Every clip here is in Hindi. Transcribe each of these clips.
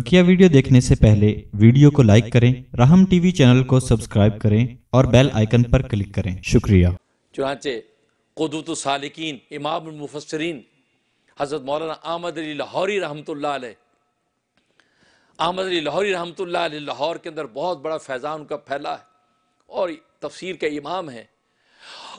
बकिया वीडियो देखने से पहले वीडियो को लाइक करें राहम टीवी चैनल को सब्सक्राइब करें और बेल आइकन पर क्लिक करें शुक्रिया चुनाचे कदूत सालिकीन इमाम मुफसरीन हज़रत मौलाना अहमद अली लाहौरी रहमत अहमद अली लाहौरी रहमत लाहौर के अंदर बहुत बड़ा फैज़ान उनका फैला है और तफसीर के इमाम हैं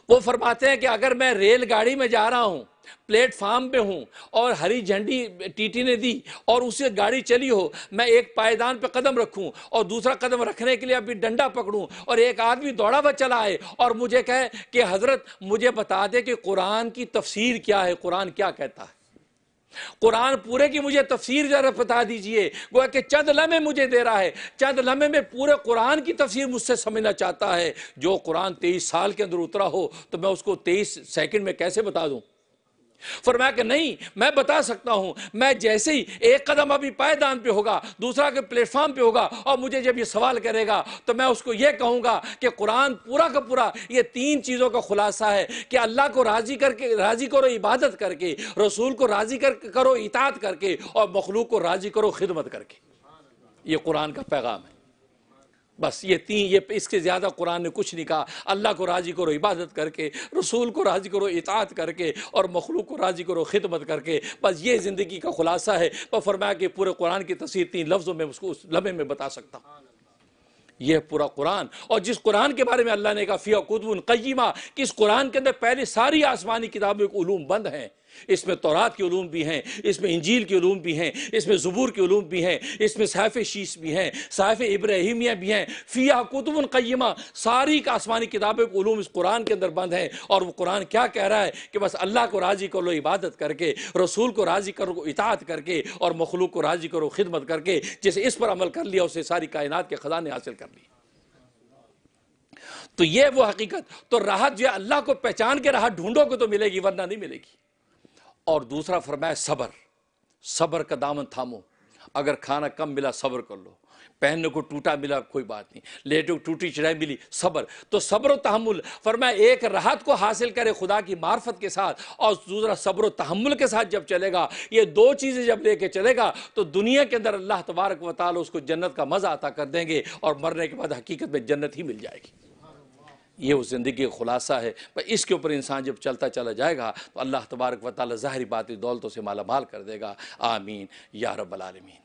वो फरमाते हैं कि अगर मैं रेलगाड़ी में जा रहा हूँ प्लेटफार्म पे हूँ और हरी झंडी टीटी ने दी और उसे गाड़ी चली हो मैं एक पायदान पे कदम रखूं और दूसरा कदम रखने के लिए अभी डंडा पकड़ूं और एक आदमी दौड़ा हुआ चला आए और मुझे कहे कि हज़रत मुझे बता दे कि कुरान की तफसीर क्या है कुरान क्या कहता है कुरान पूरे की मुझे तफसीर जरा बता दीजिए गोया कि चंद लम्हे मुझे दे रहा है चंद लम्हे में पूरे कुरान की तफसीर मुझसे समझना चाहता है जो कुरान तेईस साल के अंदर उतरा हो तो मैं उसको तेईस सेकंड में कैसे बता दूं फरमाया कि नहीं मैं बता सकता हूं मैं जैसे ही एक कदम अभी पायदान पे होगा दूसरा के प्लेटफॉर्म पे होगा और मुझे जब ये सवाल करेगा तो मैं उसको ये कहूंगा कि कुरान पूरा का पूरा ये तीन चीज़ों का खुलासा है कि अल्लाह को राज़ी करके राज़ी करो इबादत करके रसूल को राज़ी कर करो इतात करके और मखलूक को राज़ी करो खिदमत करके ये कुरान का पैगाम है बस ये तीन ये इसके ज़्यादा कुरान ने कुछ नहीं कहा अल्लाह को राज़ी करो इबादत करके रसूल को राज़ी करो इतात करके और मखलूक को राज़ी करो खिदमत करके बस ये ज़िंदगी का खुलासा है पर तो फरमाया कि पूरे कुरान की तस्वीर तीन लफ्ज़ों में उसको उस लम्हे में बता सकता हूँ यह पूरा कुरान और जिस कुरान के बारे में अल्लाह ने कहा फ़िया कुदबुन कयीमा कि इस कुरान के अंदर पहले सारी आसमानी किताबें बंद हैं इसमें तोरात के ूम भी हैं इसमें इंजील के ूम भी हैं इसमें ज़बूर के ूम भी हैं इसमें सहाफ़ शीश भी हैं सहाफ़ इब्राहिमिया भी हैं फ़िया कुतुबन क़यमा सारी का आसमानी किताबें ूम इस कुरान के अंदर बंद हैं और वह कुरान क्या कह रहा है कि बस अल्लाह को राज़ी कर लो इबादत करके रसूल को राज़ी करो इतात करके और मखलूक को राज़ी करो खिदमत करके जिसे इस पर अमल कर लिया उसे सारी कायनात के ख़जाने हासिल कर लिए तो ये वो हकीकत तो राहत जो अल्लाह को पहचान के राहत ढूंढोगे तो मिलेगी वरना नहीं मिलेगी और दूसरा फरमाया सब्र सबर का दामन थामो अगर खाना कम मिला सब्र कर लो पहनने को टूटा मिला कोई बात नहीं लेटे को टूटी चढ़ाई मिली सब्र तो सब्र तहमुल फरमाया एक राहत को हासिल करे खुदा की मार्फत के साथ और दूसरा सब्र तहमुल के साथ जब चलेगा ये दो चीज़ें जब लेके चलेगा तो दुनिया के अंदर अल्लाह तबारक वाल उसको जन्नत का मज़ा अता कर देंगे और मरने के बाद हकीकत में जन्नत ही मिल जाएगी ये उस ज़िंदगी का खुलासा है पर इसके ऊपर इंसान जब चलता चला जाएगा तो अल्लाह तबारक वाली ज़ाहरी बात दौलतों से माला माल कर देगा आमीन या रबालमीन